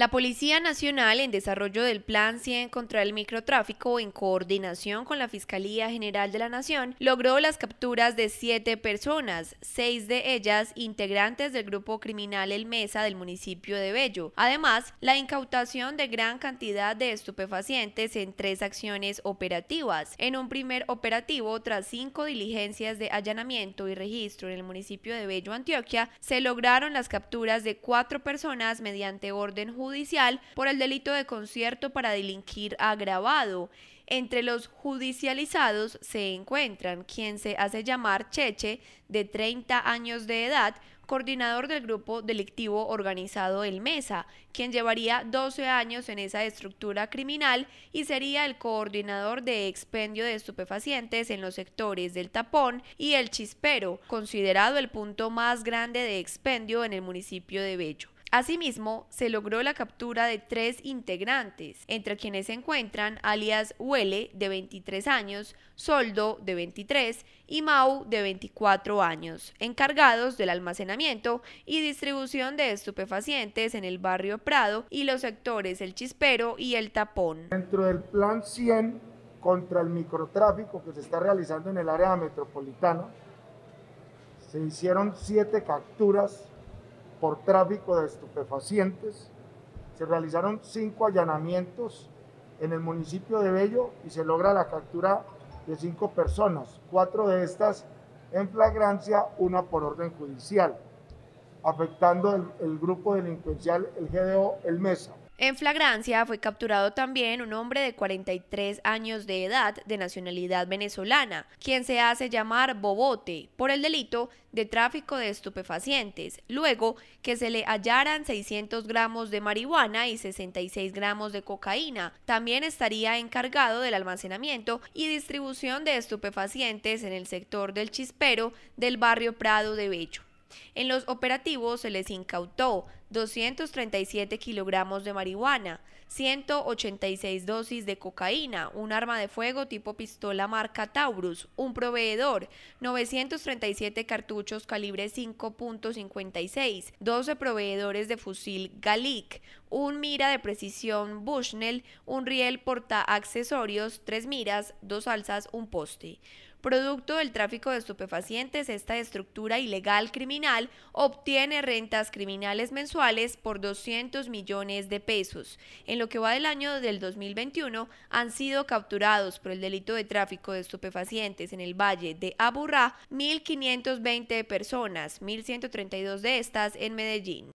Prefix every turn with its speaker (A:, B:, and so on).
A: La Policía Nacional, en desarrollo del Plan 100 contra el microtráfico, en coordinación con la Fiscalía General de la Nación, logró las capturas de siete personas, seis de ellas integrantes del grupo criminal El Mesa del municipio de Bello. Además, la incautación de gran cantidad de estupefacientes en tres acciones operativas. En un primer operativo, tras cinco diligencias de allanamiento y registro en el municipio de Bello, Antioquia, se lograron las capturas de cuatro personas mediante orden judicial por el delito de concierto para delinquir agravado. Entre los judicializados se encuentran quien se hace llamar Cheche, de 30 años de edad, coordinador del grupo delictivo organizado El Mesa, quien llevaría 12 años en esa estructura criminal y sería el coordinador de expendio de estupefacientes en los sectores del Tapón y El Chispero, considerado el punto más grande de expendio en el municipio de Bello. Asimismo, se logró la captura de tres integrantes, entre quienes se encuentran alias Huele, de 23 años, Soldo, de 23, y Mau, de 24 años, encargados del almacenamiento y distribución de estupefacientes en el barrio Prado y los sectores El Chispero y El Tapón. Dentro del Plan
B: 100 contra el microtráfico que se está realizando en el área metropolitana, se hicieron siete capturas por tráfico de estupefacientes. Se realizaron cinco allanamientos en el municipio de Bello y se logra la captura de cinco personas, cuatro de estas en flagrancia, una por orden judicial, afectando el, grupo delincuencial, el GDO, el MESA.
A: En flagrancia fue capturado también un hombre de 43 años de edad de nacionalidad venezolana, quien se hace llamar Bobote por el delito de tráfico de estupefacientes, luego que se le hallaran 600 gramos de marihuana y 66 gramos de cocaína. También estaría encargado del almacenamiento y distribución de estupefacientes en el sector del Chispero del barrio Prado de Bello. En los operativos se les incautó 237 kilogramos de marihuana, 186 dosis de cocaína, un arma de fuego tipo pistola marca Taurus, un proveedor, 937 cartuchos calibre 5.56, 12 proveedores de fusil galic, un mira de precisión Bushnell, un riel porta accesorios, tres miras, dos alzas, un poste. Producto del tráfico de estupefacientes, esta estructura ilegal criminal obtiene rentas criminales mensuales por 200 millones de pesos. En lo que va del año del 2021, han sido capturados por el delito de tráfico de estupefacientes en el Valle de Aburrá 1.520 personas, 1.132 de estas en Medellín.